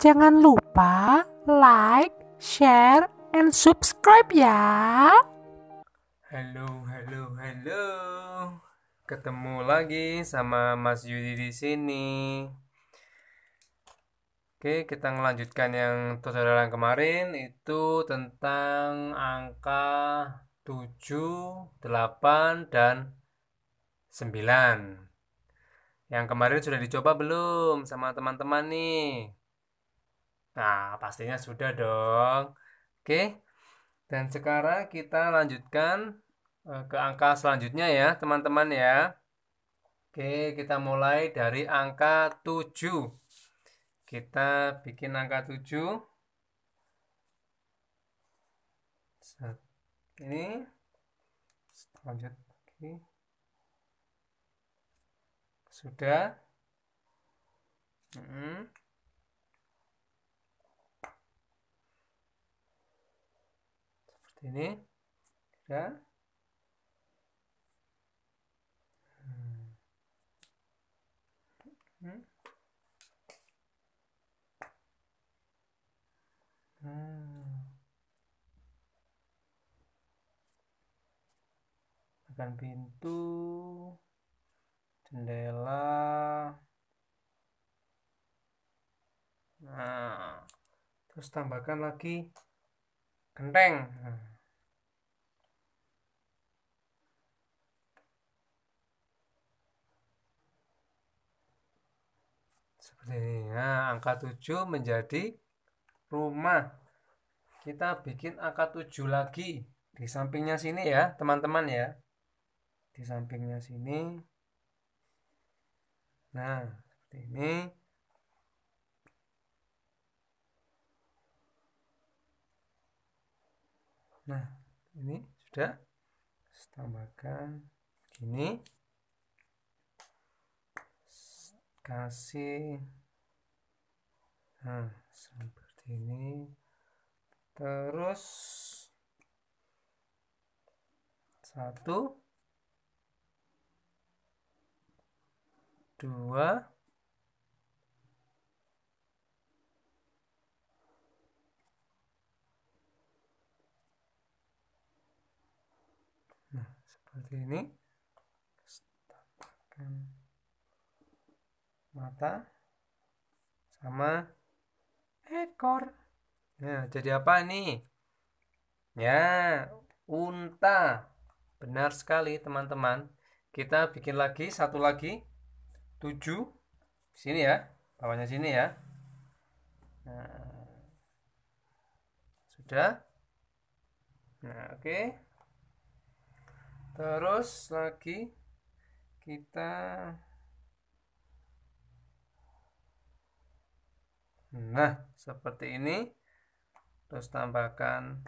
Jangan lupa like, share, and subscribe ya. Halo, halo, halo. Ketemu lagi sama Mas Yudi di sini. Oke, kita melanjutkan yang tutorial yang kemarin itu tentang angka 7, 8, dan 9. Yang kemarin sudah dicoba belum sama teman-teman nih? Nah, pastinya sudah dong. Oke. Dan sekarang kita lanjutkan eh, ke angka selanjutnya ya, teman-teman ya. Oke, kita mulai dari angka 7. Kita bikin angka 7. Ini lanjut. Oke. Sudah. -hmm. તેને hmm. akan hmm. pintu jendela nah terus tambahkan lagi genteng nah. seperti ini nah angka 7 menjadi rumah kita bikin angka 7 lagi di sampingnya sini ya teman-teman ya di sampingnya sini nah seperti ini nah ini sudah tambahkan ini kasih nah seperti ini terus satu dua nah seperti ini tambahkan mata sama ekor. Nah, jadi apa nih? Ya, unta. Benar sekali, teman-teman. Kita bikin lagi satu lagi. 7 sini ya, bawahnya sini ya. Nah, sudah. Nah, oke. Okay. Terus lagi kita Nah, seperti ini. Terus tambahkan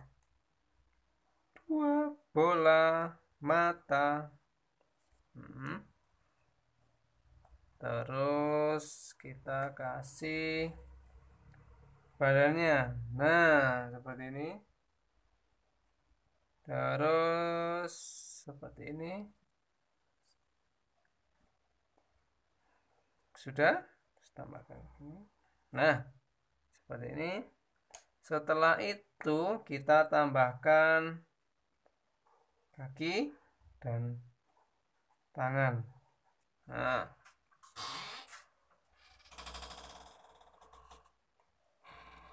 dua bola mata. Hmm. Terus kita kasih badannya. Nah, seperti ini. Terus seperti ini. Sudah? tambahkan ini. Nah, seperti ini. Setelah itu kita tambahkan kaki dan tangan. Nah.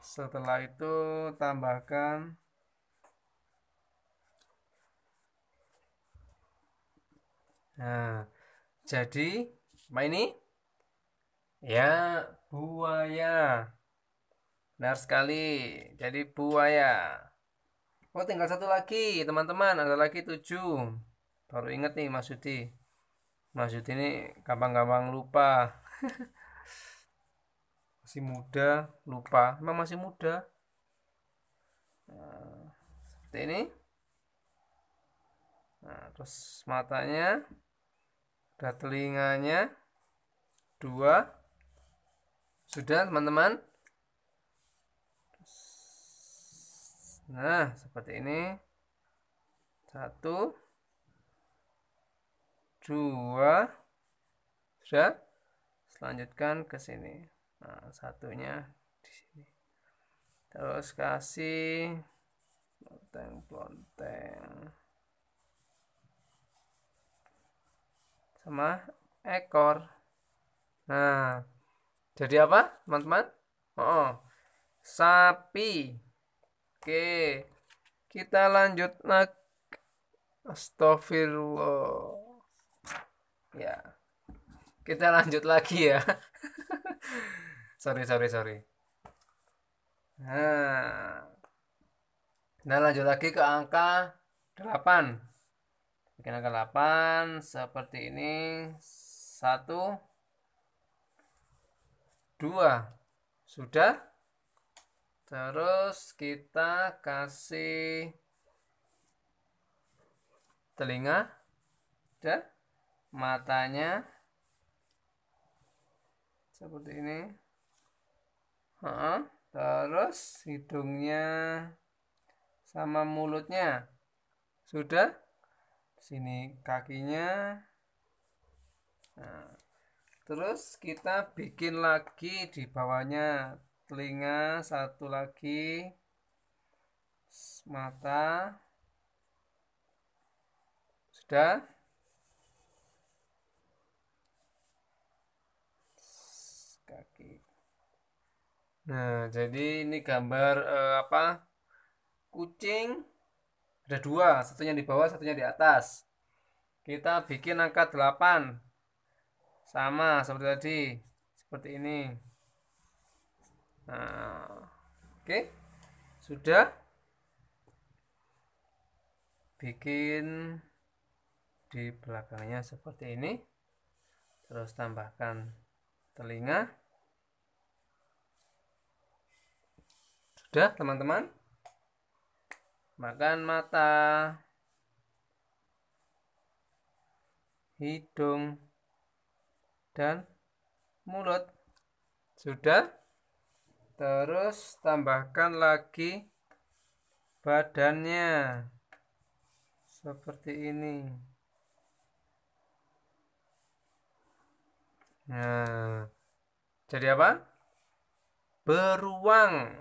Setelah itu tambahkan Nah, jadi ini? Ya, buaya. Benar sekali. Jadi buaya. Oh, tinggal satu lagi, teman-teman. Ada lagi tujuh. Baru inget nih Mas Yudi. Mas Yudi ini gampang-gampang lupa. masih muda, lupa. Emang masih muda? Nah, seperti ini. Nah, terus matanya. Ada telinganya. Dua sudah teman-teman? Nah, seperti ini. Satu. Dua. Sudah? Selanjutkan ke sini. Nah, satunya di sini. Terus kasih plonteng-plonteng. Sama ekor. Nah, jadi apa teman-teman oh sapi oke kita lanjut lagi astagfirullah ya kita lanjut lagi ya sorry sorry sorry nah nah lanjut lagi ke angka 8 bikin angka 8 seperti ini satu 2 sudah terus kita kasih telinga dan matanya seperti ini ha, terus hidungnya sama mulutnya sudah sini kakinya nah terus kita bikin lagi di bawahnya telinga satu lagi mata sudah kaki nah jadi ini gambar eh, apa kucing ada dua satunya di bawah satunya di atas kita bikin angka 8 sama seperti tadi seperti ini nah oke okay. sudah bikin di belakangnya seperti ini terus tambahkan telinga sudah teman-teman makan mata hidung dan mulut. Sudah? Terus tambahkan lagi badannya seperti ini. Nah, jadi apa? Beruang.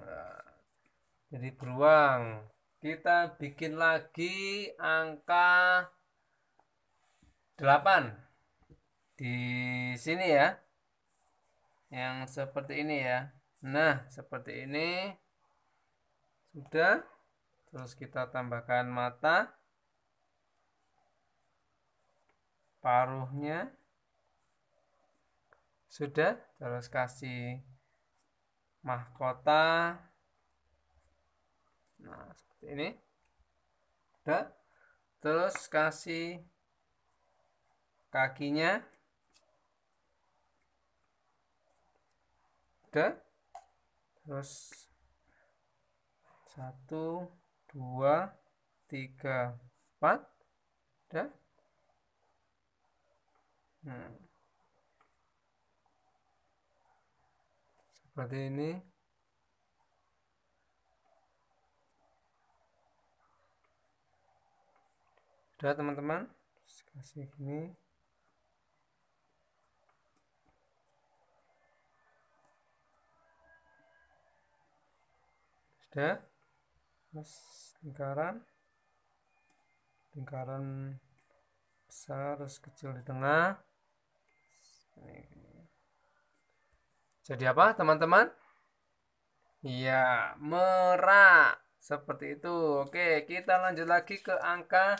Jadi beruang. Kita bikin lagi angka 8 di sini ya yang seperti ini ya nah seperti ini sudah terus kita tambahkan mata paruhnya sudah terus kasih mahkota nah seperti ini udah terus kasih kakinya ada terus satu dua tiga empat de hmm. seperti ini udah teman-teman kasih ini ada terus lingkaran lingkaran besar terus kecil di tengah jadi apa teman-teman iya merah seperti itu oke kita lanjut lagi ke angka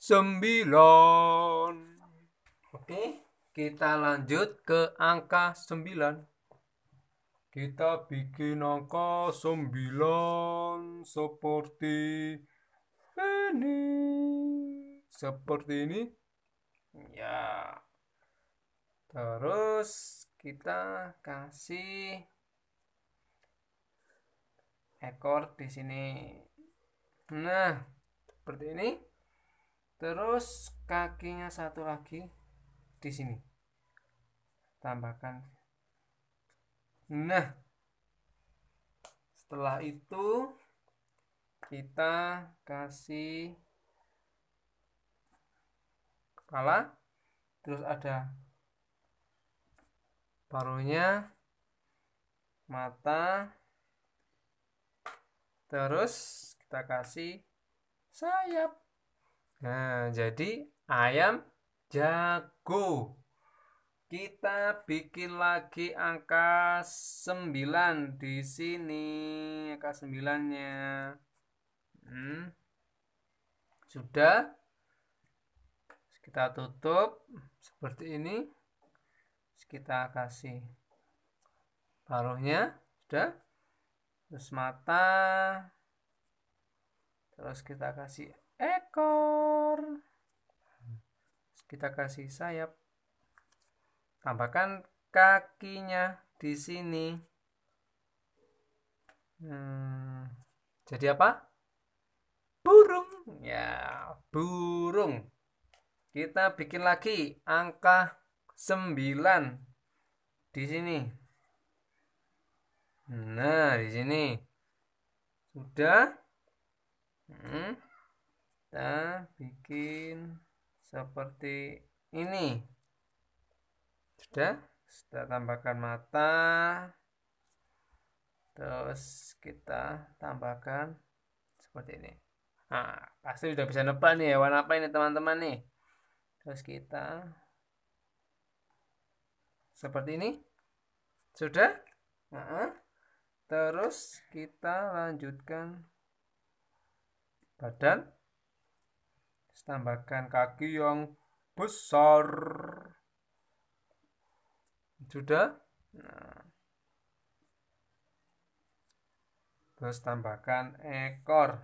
9 oke kita lanjut ke angka 9 kita bikin angka sembilan seperti ini seperti ini ya terus kita kasih ekor di sini nah seperti ini terus kakinya satu lagi di sini tambahkan Nah, setelah itu kita kasih kepala, terus ada paruhnya, mata, terus kita kasih sayap. Nah, jadi ayam jago. Kita bikin lagi angka 9 di sini, angka 9-nya. Hmm. Sudah. Kita tutup seperti ini. kita kasih paruhnya, sudah. Terus mata. Terus kita kasih ekor. Terus kita kasih sayap tambahkan kakinya di sini hmm, jadi apa burung ya burung kita bikin lagi angka 9 di sini nah di sini sudah hmm, kita bikin seperti ini sudah sudah tambahkan mata terus kita tambahkan seperti ini nah pasti sudah bisa nebak nih warna apa ini teman-teman nih terus kita seperti ini sudah nah, terus kita lanjutkan badan tambahkan kaki yang besar sudah nah. terus tambahkan ekor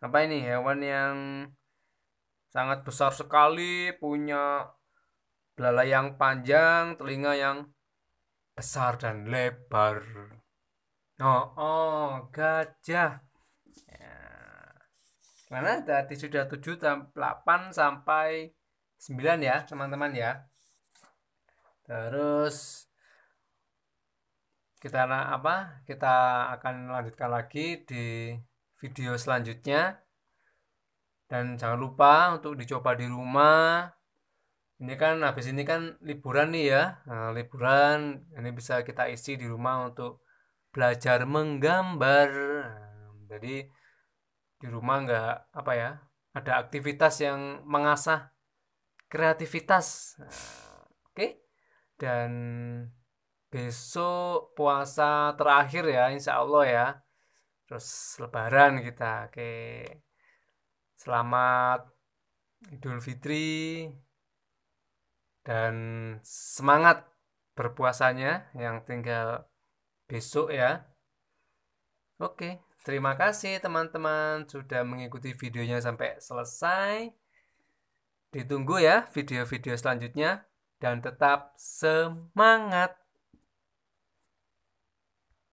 apa ini hewan yang sangat besar sekali punya belalai yang panjang telinga yang besar dan lebar oh, oh gajah ya. Mana tadi sudah 7 8 sampai 9 ya, teman-teman ya. Terus kita apa? Kita akan lanjutkan lagi di video selanjutnya. Dan jangan lupa untuk dicoba di rumah. Ini kan habis ini kan liburan nih ya. Nah, liburan ini bisa kita isi di rumah untuk belajar menggambar. Nah, jadi di rumah nggak apa ya ada aktivitas yang mengasah kreativitas. Nah, oke. Okay? dan besok puasa terakhir ya insya Allah ya terus lebaran kita oke selamat Idul Fitri dan semangat berpuasanya yang tinggal besok ya oke terima kasih teman-teman sudah mengikuti videonya sampai selesai ditunggu ya video-video selanjutnya dan tetap semangat.